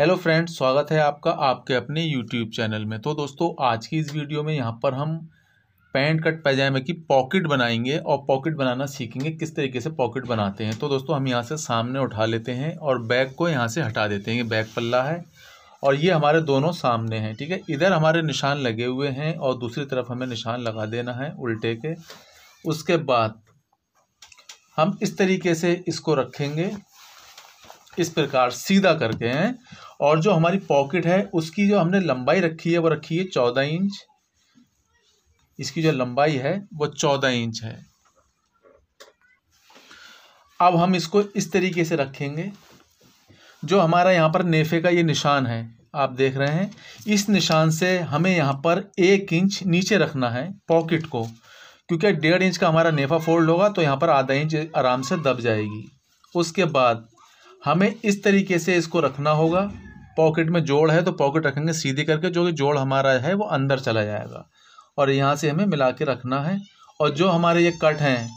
hello friends स्वागत है आपका आपके अपने यूट्यूब चैनल में तो दोस्तों आज की इस वीडियो में यहाँ पर हम पैंट कट पैजामे की पॉकेट बनाएंगे और पॉकेट बनाना सीखेंगे किस तरीके से पॉकेट बनाते हैं तो दोस्तों हम यहाँ से सामने उठा लेते हैं और बैग को यहाँ से हटा देते हैं ये बैग पल्ला है और ये हमारे दोनों सामने हैं ठीक है इधर हमारे निशान लगे हुए हैं और दूसरी तरफ हमें निशान लगा देना है उल्टे के उसके बाद हम इस तरीके से इसको रखेंगे इस प्रकार सीधा करके हैं और जो हमारी पॉकेट है उसकी जो हमने लंबाई रखी है वो रखी है चौदह इंच इसकी जो लंबाई है वो चौदह इंच है अब हम इसको इस तरीके से रखेंगे जो हमारा यहाँ पर नेफे का ये निशान है आप देख रहे हैं इस निशान से हमें यहाँ पर एक इंच नीचे रखना है पॉकेट को क्योंकि डेढ़ इंच का हमारा नेफा फोल्ड होगा तो यहाँ पर आधा इंच आराम से दब जाएगी उसके बाद हमें इस तरीके से इसको रखना होगा पॉकेट में जोड़ है तो पॉकेट रखेंगे सीधे करके जो कि जोड़ हमारा है वो अंदर चला जाएगा और यहाँ से हमें मिला के रखना है और जो हमारे ये कट हैं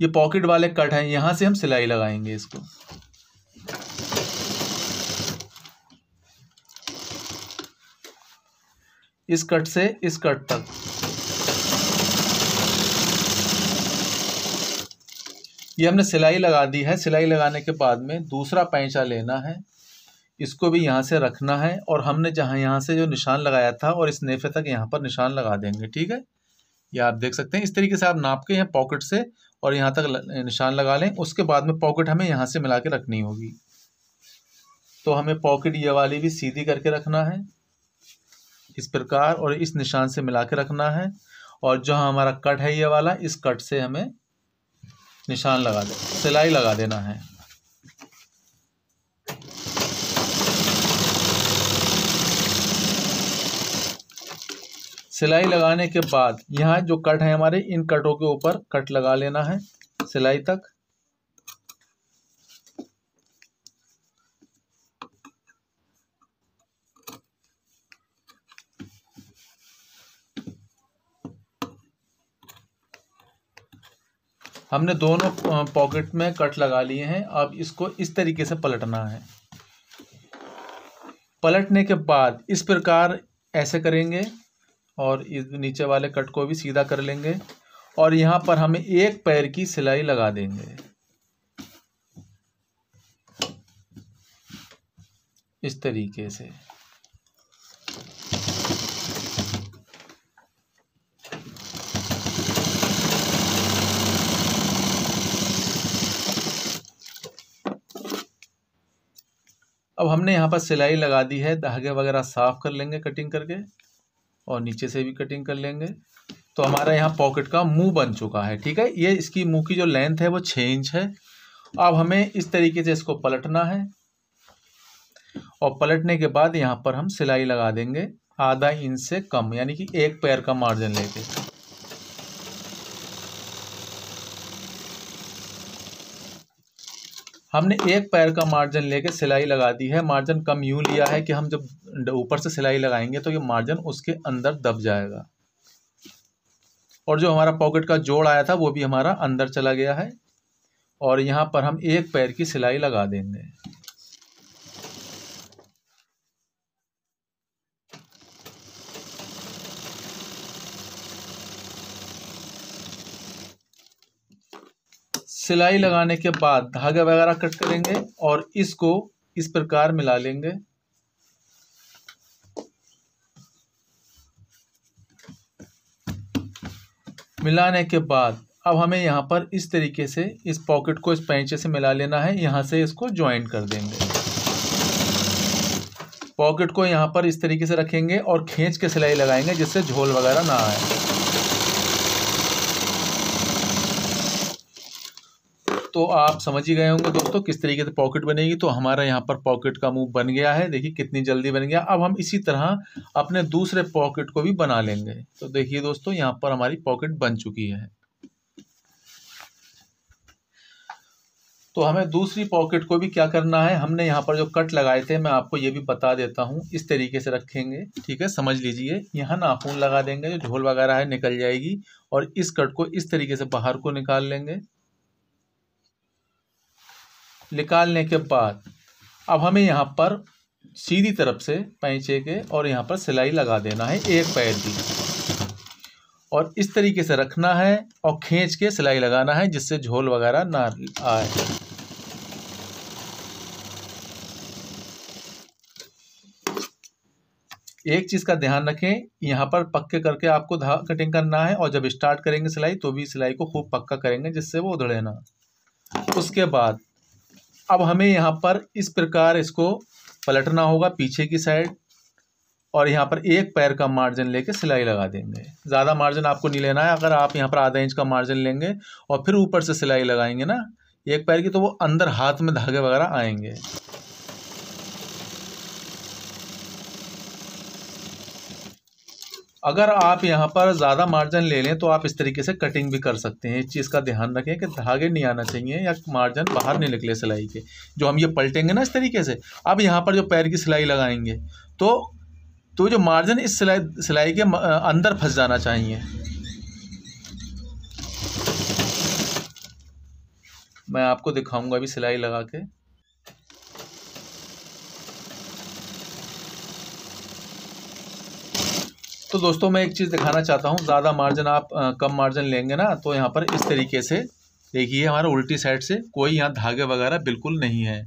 ये पॉकेट वाले कट हैं यहाँ से हम सिलाई लगाएंगे इसको इस कट से इस कट तक ये हमने सिलाई लगा दी है सिलाई लगाने के बाद में दूसरा पैंचा लेना है इसको भी यहाँ से रखना है और हमने जहाँ यहाँ से जो निशान लगाया था और इस नेफे तक यहाँ पर निशान लगा देंगे ठीक है ये आप देख सकते हैं इस तरीके से आप नाप के यहाँ पॉकेट से और यहाँ तक निशान लगा लें उसके बाद में पॉकेट हमें यहाँ से मिला के रखनी होगी तो हमें पॉकेट ये वाली भी सीधी करके रखना है इस प्रकार और इस निशान से मिला के रखना है और जो हमारा कट है ये वाला इस कट से हमें निशान लगा दे सिलाई लगा देना है सिलाई लगाने के बाद यहाँ जो कट है हमारे इन कटों के ऊपर कट लगा लेना है सिलाई तक हमने दोनों पॉकेट में कट लगा लिए हैं अब इसको इस तरीके से पलटना है पलटने के बाद इस प्रकार ऐसे करेंगे और इस नीचे वाले कट को भी सीधा कर लेंगे और यहाँ पर हमें एक पैर की सिलाई लगा देंगे इस तरीके से अब तो हमने यहाँ पर सिलाई लगा दी है धागे वगैरह साफ कर लेंगे कटिंग करके और नीचे से भी कटिंग कर लेंगे तो हमारा यहाँ पॉकेट का मुंह बन चुका है ठीक है ये इसकी मुंह की जो लेंथ है वो छः इंच है अब हमें इस तरीके से इसको पलटना है और पलटने के बाद यहाँ पर हम सिलाई लगा देंगे आधा इंच से कम यानी कि एक पैर का मार्जिन लेके हमने एक पैर का मार्जिन लेके सिलाई लगा दी है मार्जिन कम यूँ लिया है कि हम जब ऊपर से सिलाई लगाएंगे तो ये मार्जिन उसके अंदर दब जाएगा और जो हमारा पॉकेट का जोड़ आया था वो भी हमारा अंदर चला गया है और यहाँ पर हम एक पैर की सिलाई लगा देंगे सिलाई लगाने के बाद धागा वगैरह कट करेंगे और इसको इस प्रकार मिला लेंगे मिलाने के बाद अब हमें यहाँ पर इस तरीके से इस पॉकेट को इस पैंचे से मिला लेना है यहाँ से इसको ज्वाइन कर देंगे पॉकेट को यहाँ पर इस तरीके से रखेंगे और खींच के सिलाई लगाएंगे जिससे झोल वगैरह ना आए तो आप समझ ही गए होंगे दोस्तों किस तरीके से पॉकेट बनेगी तो हमारा यहाँ पर पॉकेट का मुंह बन गया है देखिए कितनी जल्दी बन गया अब हम इसी तरह अपने दूसरे पॉकेट को भी बना लेंगे तो देखिए दोस्तों यहाँ पर हमारी पॉकेट बन चुकी है तो हमें दूसरी पॉकेट को भी क्या करना है हमने यहाँ पर जो कट लगाए थे मैं आपको ये भी बता देता हूँ इस तरीके से रखेंगे ठीक है समझ लीजिए यहाँ नाखून लगा देंगे जो झोल वगैरह है निकल जाएगी और इस कट को इस तरीके से बाहर को निकाल लेंगे निकालने के बाद अब हमें यहाँ पर सीधी तरफ से पैंचे के और यहाँ पर सिलाई लगा देना है एक पैर की और इस तरीके से रखना है और खींच के सिलाई लगाना है जिससे झोल वगैरह ना आए एक चीज़ का ध्यान रखें यहाँ पर पक्के करके आपको कटिंग करना है और जब स्टार्ट करेंगे सिलाई तो भी सिलाई को खूब पक्का करेंगे जिससे वो उधड़े ना उसके बाद अब हमें यहाँ पर इस प्रकार इसको पलटना होगा पीछे की साइड और यहाँ पर एक पैर का मार्जिन लेके सिलाई लगा देंगे ज़्यादा मार्जिन आपको नहीं लेना है अगर आप यहाँ पर आधा इंच का मार्जिन लेंगे और फिर ऊपर से सिलाई लगाएंगे ना एक पैर की तो वो अंदर हाथ में धागे वगैरह आएंगे अगर आप यहाँ पर ज़्यादा मार्जिन ले लें तो आप इस तरीके से कटिंग भी कर सकते हैं इस चीज़ का ध्यान रखें कि धागे नहीं आना चाहिए या मार्जिन बाहर नहीं निकले सिलाई के जो हम ये पलटेंगे ना इस तरीके से अब यहाँ पर जो पैर की सिलाई लगाएंगे तो तो जो मार्जिन इस सिलाई सिलाई के अंदर फंस जाना चाहिए मैं आपको दिखाऊँगा अभी सिलाई लगा के तो दोस्तों मैं एक चीज़ दिखाना चाहता हूँ ज़्यादा मार्जिन आप आ, कम मार्जिन लेंगे ना तो यहाँ पर इस तरीके से देखिए हमारा उल्टी साइड से कोई यहाँ धागे वगैरह बिल्कुल नहीं है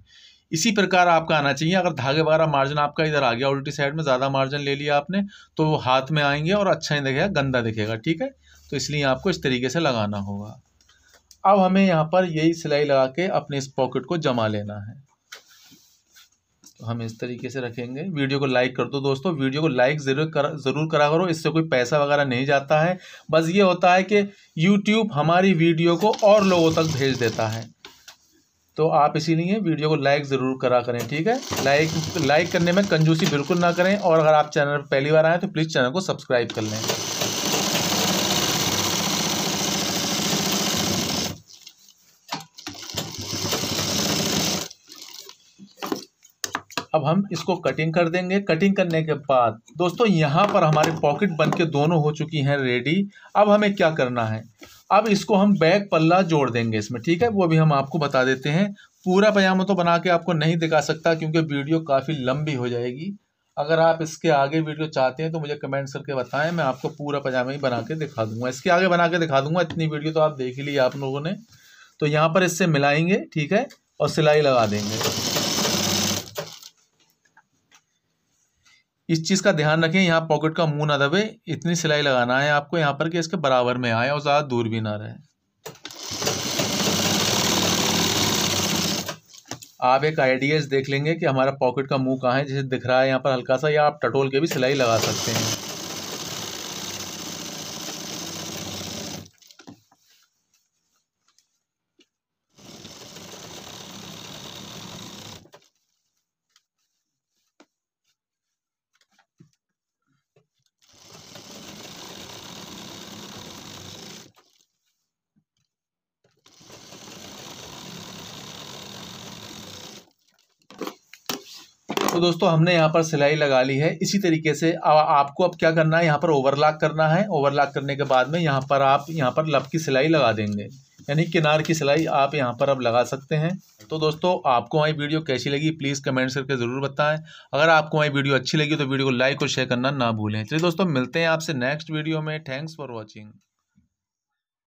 इसी प्रकार आपका आना चाहिए अगर धागे वगैरह मार्जिन आपका इधर आ गया उल्टी साइड में ज़्यादा मार्जिन ले लिया आपने तो वो हाथ में आएंगे और अच्छा ही दिखेगा गंदा दिखेगा ठीक है तो इसलिए आपको इस तरीके से लगाना होगा अब हमें यहाँ पर यही सिलाई लगा के अपने इस पॉकेट को जमा लेना है तो हम इस तरीके से रखेंगे वीडियो को लाइक कर दो दोस्तों वीडियो को लाइक ज़रूर करा ज़रूर करा करो इससे कोई पैसा वगैरह नहीं जाता है बस ये होता है कि यूट्यूब हमारी वीडियो को और लोगों तक भेज देता है तो आप इसीलिए वीडियो को लाइक ज़रूर करा करें ठीक है लाइक लाइक करने में कंजूसी बिल्कुल ना करें और अगर आप चैनल पर पहली बार आएँ तो प्लीज़ चैनल को सब्सक्राइब कर लें अब हम इसको कटिंग कर देंगे कटिंग करने के बाद दोस्तों यहाँ पर हमारे पॉकेट बन के दोनों हो चुकी हैं रेडी अब हमें क्या करना है अब इसको हम बैक पल्ला जोड़ देंगे इसमें ठीक है वो भी हम आपको बता देते हैं पूरा पजामा तो बना के आपको नहीं दिखा सकता क्योंकि वीडियो काफ़ी लंबी हो जाएगी अगर आप इसके आगे वीडियो चाहते हैं तो मुझे कमेंट करके बताएं मैं आपको पूरा पजामा ही बना के दिखा दूंगा इसके आगे बना के दिखा दूंगा इतनी वीडियो तो आप देख ली आप लोगों ने तो यहाँ पर इससे मिलाएंगे ठीक है और सिलाई लगा देंगे इस चीज़ का ध्यान रखें यहाँ पॉकेट का मुंह ना दबे इतनी सिलाई लगाना है आपको यहाँ पर कि इसके बराबर में आए और ज़्यादा दूर भी ना रहे आप एक आइडिया देख लेंगे कि हमारा पॉकेट का मुंह कहाँ है जैसे दिख रहा है यहाँ पर हल्का सा या आप टटोल के भी सिलाई लगा सकते हैं तो दोस्तों हमने यहाँ पर सिलाई लगा ली है इसी तरीके से आ, आपको अब क्या करना है यहाँ पर ओवरलॉक करना है ओवरलॉक करने के बाद में यहाँ पर आप यहाँ पर लब की सिलाई लगा देंगे यानी किनार की सिलाई आप यहाँ पर अब लगा सकते हैं तो दोस्तों आपको हमारी वीडियो कैसी लगी प्लीज़ कमेंट्स करके ज़रूर बताएं अगर आपको हमारी वीडियो अच्छी लगी तो वीडियो को लाइक और शेयर करना ना भूलें चलिए दोस्तों मिलते हैं आपसे नेक्स्ट वीडियो में थैंक्स फॉर वॉचिंग